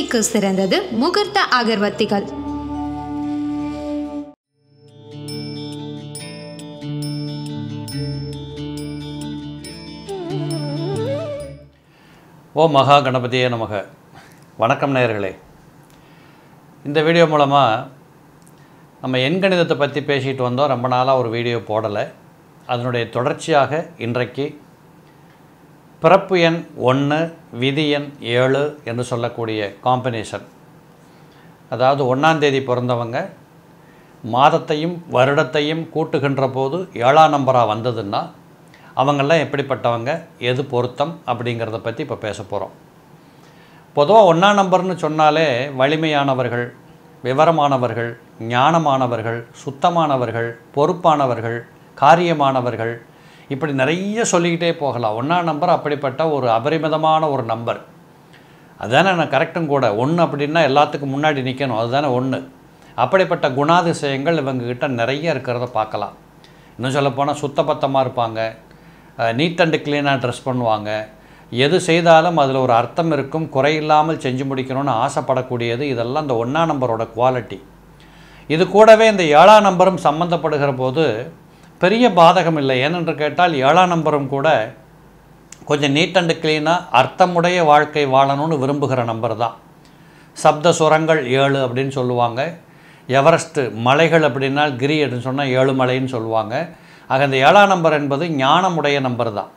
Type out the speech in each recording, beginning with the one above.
சிகிச்சைக்கு சிறந்தது முகூர்த்த அகர்வத்திகள் ஓ மகா கணபதியே நமக வணக்கம் நேயர்களே இந்த வீடியோ மூலமாக நம்ம எண்கணிதத்தை பற்றி பேசிகிட்டு வந்தோம் ரொம்ப நாளாக ஒரு வீடியோ போடலை அதனுடைய தொடர்ச்சியாக இன்றைக்கு பிறப்பு எண் ஒன்று விதி எண் ஏழு என்று சொல்லக்கூடிய காம்பினேஷன் அதாவது ஒன்றாந்தேதி பிறந்தவங்க மாதத்தையும் வருடத்தையும் கூட்டுகின்ற போது ஏழாம் நம்பராக வந்ததுன்னா அவங்கெல்லாம் எப்படிப்பட்டவங்க எது பொருத்தம் அப்படிங்கிறத பற்றி இப்போ பேச போகிறோம் பொதுவாக ஒன்றாம் நம்பர்னு சொன்னாலே வலிமையானவர்கள் விவரமானவர்கள் ஞானமானவர்கள் சுத்தமானவர்கள் பொறுப்பானவர்கள் காரியமானவர்கள் இப்படி நிறைய சொல்லிக்கிட்டே போகலாம் ஒன்றா நம்பர் அப்படிப்பட்ட ஒரு அபரிமிதமான ஒரு நம்பர் அதுதானே நான் கரெக்டும் கூட ஒன்று அப்படின்னா எல்லாத்துக்கும் முன்னாடி நிற்கணும் அதுதானே ஒன்று அப்படிப்பட்ட குணாதிசயங்கள் இவங்கக்கிட்ட நிறைய இருக்கிறத பார்க்கலாம் இன்னும் சொல்லப்போனால் சுத்தபத்தமாக இருப்பாங்க நீட் அண்டு க்ளீனாக ட்ரெஸ் பண்ணுவாங்க எது செய்தாலும் அதில் ஒரு அர்த்தம் இருக்கும் குறையில்லாமல் செஞ்சு முடிக்கணும்னு ஆசைப்படக்கூடியது இதெல்லாம் இந்த ஒன்றா நம்பரோட குவாலிட்டி இது கூடவே இந்த ஏழாம் நம்பரும் சம்மந்தப்படுகிற போது பெரிய பாதகம் இல்லை ஏனென்று கேட்டால் ஏழாம் நம்பரும் கூட கொஞ்சம் நீட் அண்டு க்ளீனாக அர்த்தமுடைய வாழ்க்கை வாழணும்னு விரும்புகிற நம்பர் தான் சப்த சுரங்கள் ஏழு அப்படின்னு சொல்லுவாங்க எவரெஸ்ட்டு மலைகள் அப்படின்னா கிரி அப்படின்னு சொன்னால் ஏழு மலைன்னு சொல்லுவாங்க ஆக இந்த ஏழாம் நம்பர் என்பது ஞானமுடைய நம்பர் தான்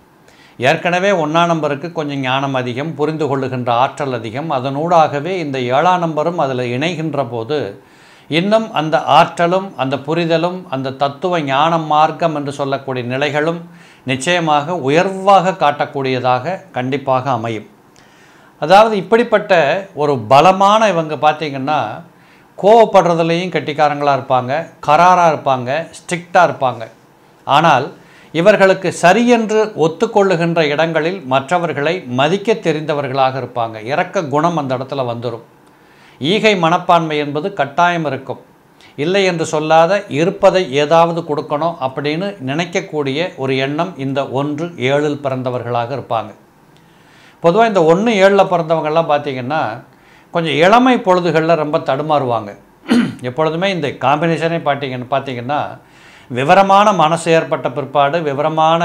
ஏற்கனவே ஒன்றாம் நம்பருக்கு கொஞ்சம் ஞானம் அதிகம் புரிந்து கொள்ளுகின்ற ஆற்றல் அதிகம் அதனூடாகவே இந்த ஏழாம் நம்பரும் அதில் இணைகின்ற போது இன்னும் அந்த ஆற்றலும் அந்த புரிதலும் அந்த தத்துவ ஞான மார்க்கம் என்று சொல்லக்கூடிய நிலைகளும் நிச்சயமாக உயர்வாக காட்டக்கூடியதாக கண்டிப்பாக அமையும் அதாவது இப்படிப்பட்ட ஒரு பலமான இவங்க பார்த்திங்கன்னா கோவப்படுறதுலேயும் கெட்டிக்காரங்களாக இருப்பாங்க கராராக இருப்பாங்க ஸ்ட்ரிக்டாக இருப்பாங்க ஆனால் இவர்களுக்கு சரியென்று ஒத்துக்கொள்ளுகின்ற இடங்களில் மற்றவர்களை மதிக்க தெரிந்தவர்களாக இருப்பாங்க இறக்க குணம் அந்த இடத்துல வந்துடும் ஈகை மனப்பான்மை என்பது கட்டாயம் இருக்கும் இல்லை என்று சொல்லாத இருப்பதை ஏதாவது கொடுக்கணும் அப்படின்னு நினைக்கக்கூடிய ஒரு எண்ணம் இந்த ஒன்று ஏழில் பிறந்தவர்களாக இருப்பாங்க பொதுவாக இந்த ஒன்று ஏழில் பிறந்தவங்கள்லாம் பார்த்திங்கன்னா கொஞ்சம் இளமை பொழுதுகளில் ரொம்ப தடுமாறுவாங்க எப்பொழுதுமே இந்த காம்பினேஷனே பார்த்திங்கன்னு பார்த்திங்கன்னா விவரமான மனசு ஏற்பட்ட பிற்பாடு விவரமான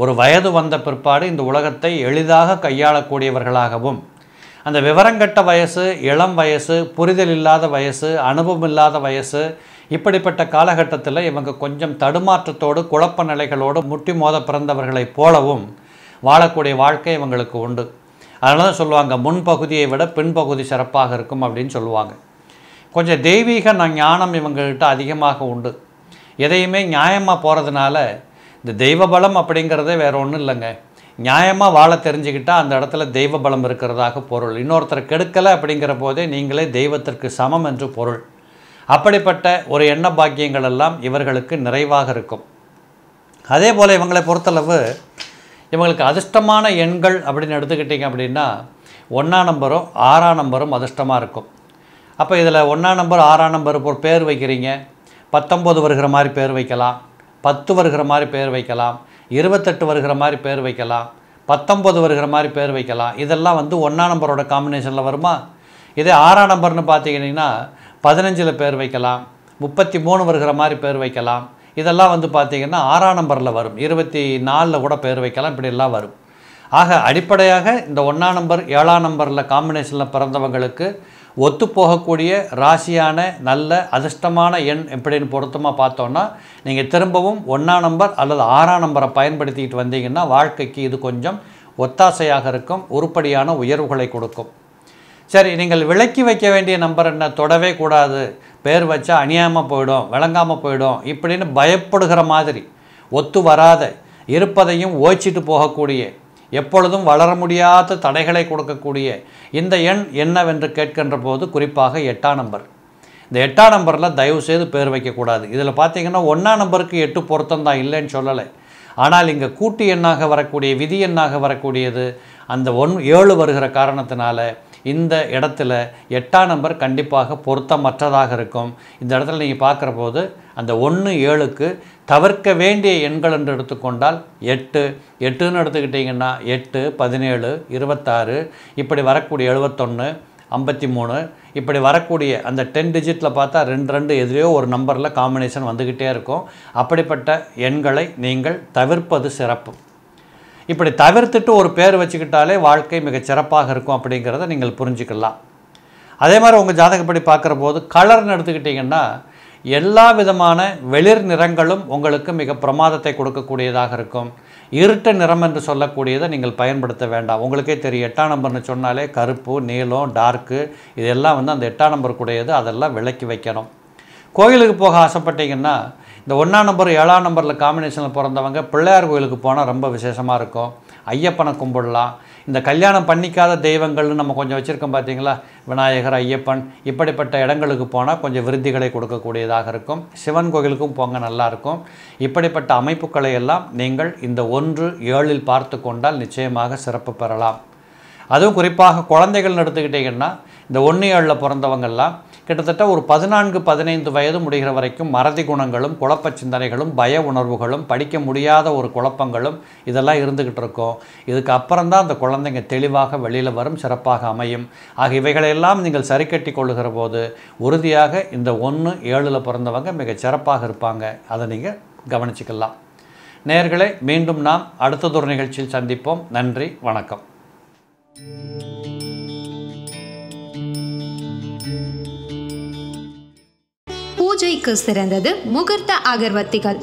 ஒரு வயது வந்த பிற்பாடு இந்த உலகத்தை எளிதாக கையாளக்கூடியவர்களாகவும் அந்த விவரங்கட்ட வயசு இளம் வயசு புரிதல் இல்லாத வயசு அனுபவம் இல்லாத வயசு இப்படிப்பட்ட காலகட்டத்தில் இவங்க கொஞ்சம் தடுமாற்றத்தோடு குழப்ப நிலைகளோடு முட்டி மோத பிறந்தவர்களைப் போலவும் வாழக்கூடிய வாழ்க்கை இவங்களுக்கு உண்டு அதனால தான் சொல்லுவாங்க முன்பகுதியை விட பின்பகுதி சிறப்பாக இருக்கும் அப்படின்னு சொல்லுவாங்க கொஞ்சம் தெய்வீக ஞானம் இவங்கள்ட்ட அதிகமாக உண்டு எதையுமே நியாயமாக போகிறதுனால இந்த தெய்வ பலம் அப்படிங்கிறதே வேறு ஒன்றும் இல்லைங்க நியாயமாக வாழ தெரிஞ்சுக்கிட்டால் அந்த இடத்துல தெய்வ பலம் இருக்கிறதாக பொருள் இன்னொருத்தர் கெடுக்கலை அப்படிங்கிற போதே நீங்களே தெய்வத்திற்கு சமம் என்று பொருள் அப்படிப்பட்ட ஒரு எண்ண பாக்கியங்கள் எல்லாம் இவர்களுக்கு நிறைவாக இருக்கும் அதே போல் இவங்களை பொறுத்தளவு இவங்களுக்கு அதிர்ஷ்டமான எண்கள் அப்படின்னு எடுத்துக்கிட்டிங்க அப்படின்னா ஒன்றாம் நம்பரும் ஆறாம் நம்பரும் அதிர்ஷ்டமாக இருக்கும் அப்போ இதில் ஒன்றாம் நம்பர் ஆறாம் நம்பர் பேர் வைக்கிறீங்க பத்தொம்போது வருகிற மாதிரி பேர் வைக்கலாம் பத்து வருகிற மாதிரி பேர் வைக்கலாம் இருபத்தெட்டு வருகிற மாதிரி பேர் வைக்கலாம் பத்தொம்பது வருகிற மாதிரி பேர் வைக்கலாம் இதெல்லாம் வந்து ஒன்றா நம்பரோட காம்பினேஷனில் வருமா இதே ஆறாம் நம்பர்னு பார்த்தீங்கன்னா பதினஞ்சில் பேர் வைக்கலாம் முப்பத்தி மூணு வருகிற மாதிரி பேர் வைக்கலாம் இதெல்லாம் வந்து பார்த்திங்கன்னா ஆறாம் நம்பரில் வரும் இருபத்தி நாலில் கூட பேர் வைக்கலாம் இப்படியெல்லாம் வரும் ஆக அடிப்படையாக இந்த ஒன்றாம் நம்பர் ஏழாம் நம்பரில் காம்பினேஷனில் பிறந்தவங்களுக்கு ஒத்துப்போகக்கூடிய ராசியான நல்ல அதிர்ஷ்டமான எண் எப்படின்னு பொருத்தமாக பார்த்தோன்னா நீங்கள் திரும்பவும் ஒன்றாம் நம்பர் அல்லது ஆறாம் நம்பரை பயன்படுத்திக்கிட்டு வந்தீங்கன்னா வாழ்க்கைக்கு இது கொஞ்சம் ஒத்தாசையாக இருக்கும் உருப்படியான உயர்வுகளை கொடுக்கும் சரி நீங்கள் விலக்கி வைக்க வேண்டிய நம்பர் என்ன தொடவே கூடாது பேர் வச்சா அணியாமல் போயிடும் விளங்காமல் போயிடும் இப்படின்னு பயப்படுகிற மாதிரி ஒத்து வராத இருப்பதையும் ஓய்ச்சிட்டு போகக்கூடிய எப்பொழுதும் வளர முடியாத தடைகளை கொடுக்கக்கூடிய இந்த எண் என்னவென்று கேட்கின்ற போது குறிப்பாக எட்டாம் நம்பர் இந்த எட்டாம் நம்பரில் தயவு செய்து பேர் வைக்கக்கூடாது இதில் பார்த்தீங்கன்னா ஒன்றாம் நம்பருக்கு எட்டு பொருத்தம் தான் இல்லைன்னு சொல்லலை ஆனால் இங்கே கூட்டு எண்ணாக வரக்கூடிய விதி எண்ணாக வரக்கூடியது அந்த ஒன் ஏழு வருகிற காரணத்தினால இந்த இடத்துல எட்டாம் நம்பர் கண்டிப்பாக பொருத்தமற்றதாக இருக்கும் இந்த இடத்துல நீங்கள் பார்க்குற போது அந்த ஒன்று ஏழுக்கு தவிர்க்க வேண்டிய எண்கள் என்று எடுத்துக்கொண்டால் எட்டு எட்டுன்னு எடுத்துக்கிட்டிங்கன்னா எட்டு பதினேழு இருபத்தாறு இப்படி வரக்கூடிய எழுபத்தொன்று ஐம்பத்தி மூணு இப்படி வரக்கூடிய அந்த டென் டிஜிட்டில் பார்த்தா ரெண்டு ரெண்டு எதிரையோ ஒரு நம்பரில் காம்பினேஷன் வந்துக்கிட்டே இருக்கும் அப்படிப்பட்ட எண்களை நீங்கள் தவிர்ப்பது சிறப்பு இப்படி தவிர்த்துட்டு ஒரு பேர் வச்சுக்கிட்டாலே வாழ்க்கை மிகச் சிறப்பாக இருக்கும் அப்படிங்கிறத நீங்கள் புரிஞ்சுக்கலாம் அதே மாதிரி உங்கள் ஜாதகப்படி பார்க்குற போது கலர்னு எடுத்துக்கிட்டிங்கன்னா எல்லா விதமான வெளிர் நிறங்களும் உங்களுக்கு மிக பிரமாதத்தை கொடுக்கக்கூடியதாக இருக்கும் இருட்ட நிறம் என்று சொல்லக்கூடியதை நீங்கள் பயன்படுத்த வேண்டாம் உங்களுக்கே தெரியும் எட்டாம் நம்பர்னு சொன்னாலே கருப்பு நீளம் டார்க்கு இதெல்லாம் வந்து அந்த எட்டாம் நம்பருக்குடையது அதெல்லாம் விலக்கி வைக்கணும் கோயிலுக்கு போக ஆசைப்பட்டீங்கன்னா இந்த ஒன்றாம் நம்பர் ஏழாம் நம்பரில் காம்பினேஷனில் பிறந்தவங்க பிள்ளையார் கோயிலுக்கு போனால் ரொம்ப விசேஷமாக இருக்கும் ஐயப்பனை கும்பிடலாம் இந்த கல்யாணம் பண்ணிக்காத தெய்வங்கள்னு நம்ம கொஞ்சம் வச்சுருக்கோம் பார்த்தீங்களா விநாயகர் ஐயப்பன் இப்படிப்பட்ட இடங்களுக்கு போனால் கொஞ்சம் விருத்திகளை கொடுக்கக்கூடியதாக இருக்கும் சிவன் கோயிலுக்கும் போங்க நல்லாயிருக்கும் இப்படிப்பட்ட அமைப்புகளை எல்லாம் நீங்கள் இந்த ஒன்று ஏழில் பார்த்து கொண்டால் நிச்சயமாக சிறப்பு பெறலாம் அதுவும் குறிப்பாக குழந்தைகள்னு எடுத்துக்கிட்டிங்கன்னா இந்த ஒன்று ஏழில் பிறந்தவங்கள்லாம் கிட்டத்தட்ட ஒரு பதினான்கு பதினைந்து வயது முடிகிற வரைக்கும் மறதி குணங்களும் குழப்ப சிந்தனைகளும் பய உணர்வுகளும் படிக்க முடியாத ஒரு குழப்பங்களும் இதெல்லாம் இருந்துக்கிட்டு இருக்கும் இதுக்கு அப்புறம்தான் அந்த குழந்தைங்க தெளிவாக வெளியில் வரும் சிறப்பாக அமையும் ஆக இவைகளையெல்லாம் நீங்கள் சரி கட்டி கொள்ளுகிற போது உறுதியாக இந்த ஒன்று ஏழில் பிறந்தவங்க மிக சிறப்பாக இருப்பாங்க அதை நீங்கள் கவனிச்சுக்கலாம் நேர்களை மீண்டும் நாம் அடுத்ததொரு நிகழ்ச்சியில் சந்திப்போம் நன்றி வணக்கம் பூஜைக்கு சிறந்தது முகூர்த்த அகர்வத்திகள்